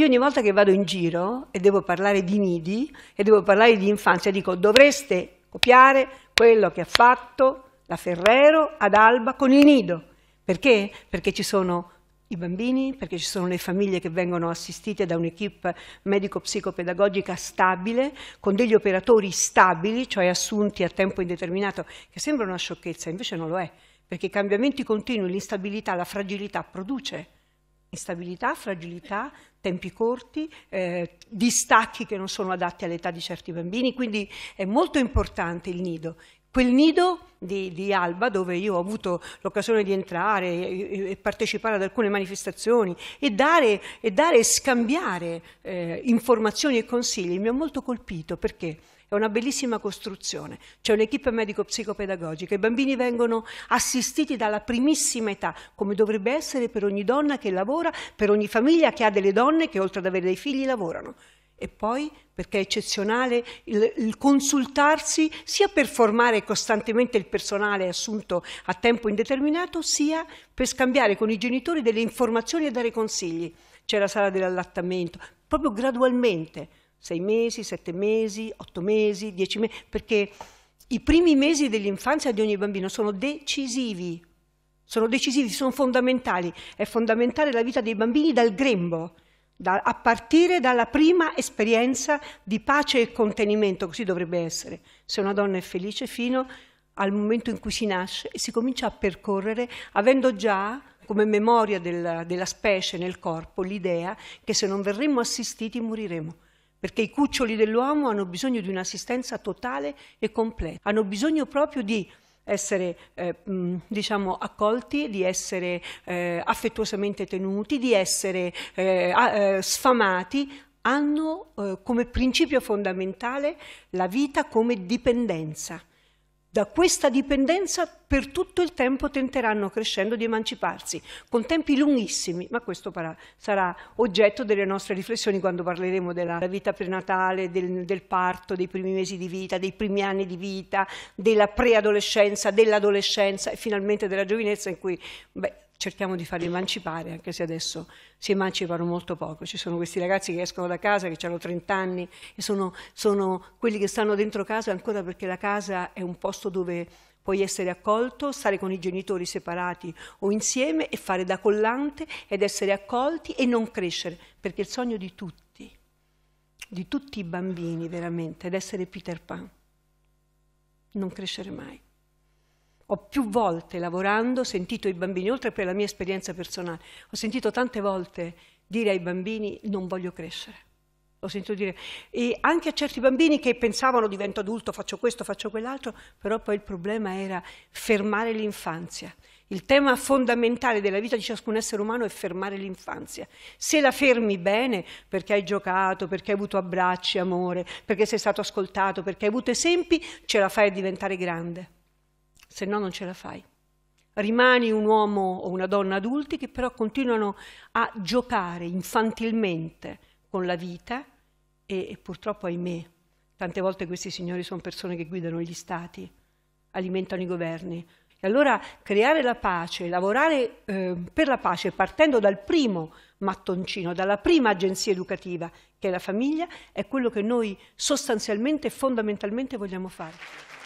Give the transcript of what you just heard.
Io ogni volta che vado in giro e devo parlare di nidi e devo parlare di infanzia, dico dovreste copiare quello che ha fatto la Ferrero ad Alba con il nido. Perché? Perché ci sono i bambini, perché ci sono le famiglie che vengono assistite da un'equipe medico-psicopedagogica stabile, con degli operatori stabili, cioè assunti a tempo indeterminato, che sembra una sciocchezza, invece non lo è, perché i cambiamenti continui, l'instabilità, la fragilità produce instabilità, fragilità, tempi corti, eh, distacchi che non sono adatti all'età di certi bambini, quindi è molto importante il nido Quel nido di, di, Alba, dove io ho avuto l'occasione di entrare e, e, partecipare ad alcune manifestazioni e dare e, dare, scambiare eh, informazioni e consigli, mi ha molto colpito perché è una bellissima costruzione. C'è un'equipe medico-psicopedagogica, i bambini vengono assistiti dalla primissima età, come dovrebbe essere per ogni donna che lavora, per ogni famiglia che ha delle donne che oltre ad avere dei figli lavorano. E poi perché è eccezionale il, il, consultarsi sia per formare costantemente il personale assunto a tempo indeterminato, sia per scambiare con i genitori delle informazioni e dare consigli. C'è la sala dell'allattamento, proprio gradualmente, sei mesi, sette mesi, otto mesi, dieci mesi, perché i primi mesi dell'infanzia di ogni bambino sono decisivi, sono decisivi, sono fondamentali. È fondamentale la vita dei bambini dal grembo da, a partire dalla prima esperienza di pace e contenimento, così dovrebbe essere, se una donna è felice fino al momento in cui si nasce e si comincia a percorrere avendo già come memoria del, della specie nel corpo l'idea che se non verremo assistiti moriremo perché i cuccioli dell'uomo hanno bisogno di un'assistenza totale e completa, hanno bisogno proprio di essere eh, mm, diciamo, accolti, di essere eh, affettuosamente tenuti, di essere eh, eh sfamati, hanno eh, come principio fondamentale la vita come dipendenza. Da questa dipendenza per tutto il tempo tenteranno crescendo di emanciparsi, con tempi lunghissimi, ma questo sarà oggetto delle nostre riflessioni quando parleremo della vita prenatale, del, del parto, dei primi mesi di vita, dei primi anni di vita, della preadolescenza, dell'adolescenza e finalmente della giovinezza in cui beh, cerchiamo di farli emancipare, anche se adesso si emancipano molto poco. Ci sono questi ragazzi che escono da casa, che hanno 30 anni, e sono, sono quelli che stanno dentro casa ancora perché la casa è un posto dove puoi essere accolto, stare con i genitori separati o insieme e fare da collante ed essere accolti e non crescere, perché è il sogno di tutti, di tutti i bambini veramente, è essere Peter Pan, non crescere mai ho più volte lavorando sentito i bambini, oltre per la mia esperienza personale, ho sentito tante volte dire ai bambini non voglio crescere. Ho sentito dire, e anche a certi bambini che pensavano divento adulto, faccio questo, faccio quell'altro, però poi il problema era fermare l'infanzia. Il tema fondamentale della vita di ciascun essere umano è fermare l'infanzia. Se la fermi bene, perché hai giocato, perché hai avuto abbracci, amore, perché sei stato ascoltato, perché hai avuto esempi, ce la fai a diventare grande se no non ce la fai. Rimani un uomo o una donna adulti che però continuano a giocare infantilmente con la vita e, e purtroppo, ahimè, tante volte questi signori sono persone che guidano gli stati, alimentano i governi. E allora creare la pace, lavorare eh, per la pace partendo dal primo mattoncino, dalla prima agenzia educativa che è la famiglia, è quello che noi sostanzialmente e fondamentalmente vogliamo fare.